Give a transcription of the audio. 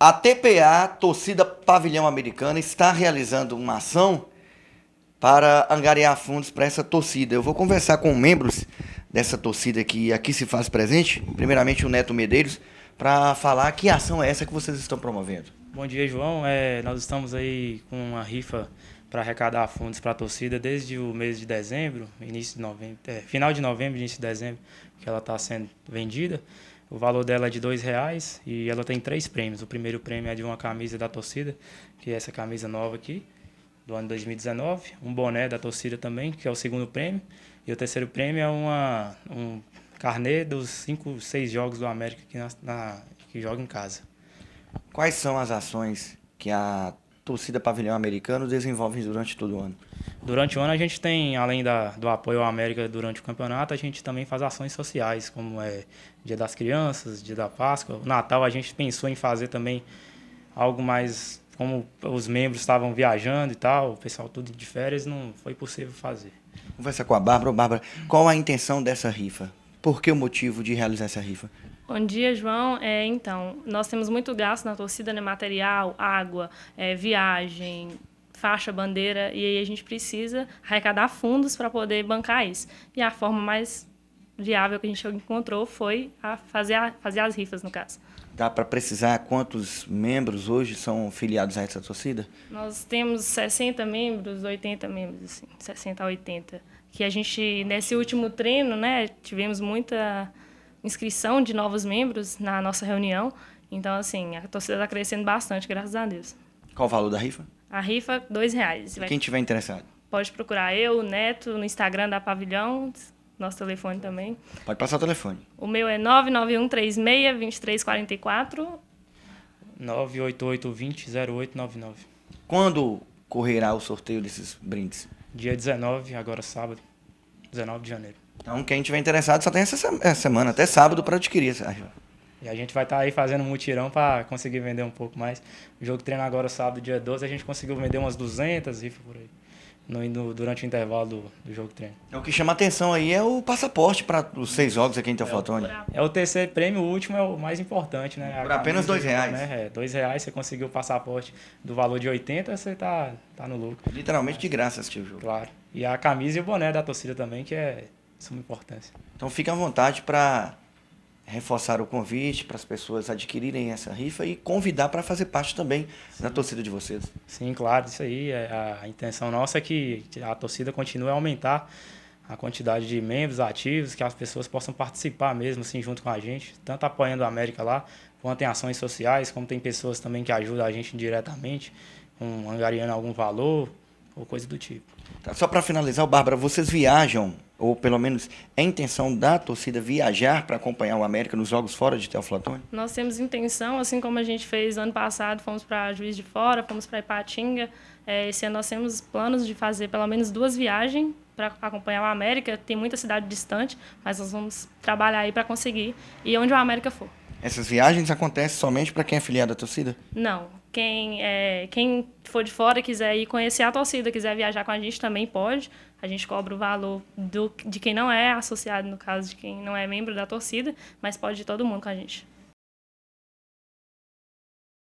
A TPA, Torcida Pavilhão Americana, está realizando uma ação para angariar fundos para essa torcida. Eu vou conversar com membros dessa torcida que aqui se faz presente, primeiramente o Neto Medeiros, para falar que ação é essa que vocês estão promovendo. Bom dia, João. É, nós estamos aí com uma rifa para arrecadar fundos para a torcida desde o mês de dezembro, início de novembro, é, final de novembro, início de dezembro, que ela está sendo vendida. O valor dela é de dois reais e ela tem três prêmios. O primeiro prêmio é de uma camisa da torcida, que é essa camisa nova aqui, do ano 2019. Um boné da torcida também, que é o segundo prêmio. E o terceiro prêmio é uma, um carnê dos cinco, seis jogos do América que, na, na, que joga em casa. Quais são as ações que a torcida pavilhão americano desenvolve durante todo o ano? Durante o ano a gente tem, além da, do apoio à América durante o campeonato, a gente também faz ações sociais, como é Dia das Crianças, Dia da Páscoa. Natal a gente pensou em fazer também algo mais como os membros estavam viajando e tal, o pessoal tudo de férias, não foi possível fazer. Conversa com a Bárbara. Bárbara, qual a intenção dessa rifa? Por que o motivo de realizar essa rifa? Bom dia, João. É, então, nós temos muito gasto na torcida, né? Material, água, é, viagem, faixa, bandeira, e aí a gente precisa arrecadar fundos para poder bancar isso. E a forma mais viável que a gente encontrou foi a fazer, a, fazer as rifas, no caso. Dá para precisar quantos membros hoje são filiados a essa torcida? Nós temos 60 membros, 80 membros, assim, 60 a 80. Que a gente, nesse último treino, né, tivemos muita inscrição de novos membros na nossa reunião. Então, assim, a torcida está crescendo bastante, graças a Deus. Qual o valor da rifa? A rifa, dois reais. quem tiver interessado? Pode procurar eu, o Neto, no Instagram da Pavilhão, nosso telefone também. Pode passar o telefone. O meu é 991362344. 988-20-0899. Quando correrá o sorteio desses brindes? Dia 19, agora sábado, 19 de janeiro. Então, quem tiver interessado só tem essa semana, até sábado, para adquirir essa rifa. E a gente vai estar tá aí fazendo mutirão para conseguir vender um pouco mais. O jogo treina agora sábado, dia 12, a gente conseguiu vender umas 200 rifas por aí. No, no, durante o intervalo do, do jogo treino. É o que chama atenção aí é o passaporte para os seis jogos aqui em Teoflotone. É, é o terceiro prêmio, o último é o mais importante, né? Por a apenas dois reais. Né? É, dois reais você conseguiu o passaporte do valor de 80, você tá, tá no lucro. Literalmente de graça assistir o jogo. Claro. E a camisa e o boné da torcida também, que é de suma importância. Então fica à vontade para reforçar o convite para as pessoas adquirirem essa rifa e convidar para fazer parte também Sim. da torcida de vocês. Sim, claro, isso aí. É, a intenção nossa é que a torcida continue a aumentar a quantidade de membros ativos, que as pessoas possam participar mesmo, assim, junto com a gente, tanto apoiando a América lá, quanto em ações sociais, como tem pessoas também que ajudam a gente diretamente, um, angariando algum valor ou coisa do tipo. Tá, só para finalizar, Bárbara, vocês viajam ou pelo menos é intenção da torcida viajar para acompanhar o América nos jogos fora de Teófilo Nós temos intenção, assim como a gente fez ano passado, fomos para Juiz de Fora, fomos para Ipatinga. É, esse ano nós temos planos de fazer pelo menos duas viagens para acompanhar o América. Tem muita cidade distante, mas nós vamos trabalhar aí para conseguir e onde o América for. Essas viagens acontecem somente para quem é filiado à torcida? Não, quem, é, quem for de fora quiser ir conhecer a torcida, quiser viajar com a gente também pode a gente cobra o valor do, de quem não é associado, no caso, de quem não é membro da torcida, mas pode ir todo mundo com a gente.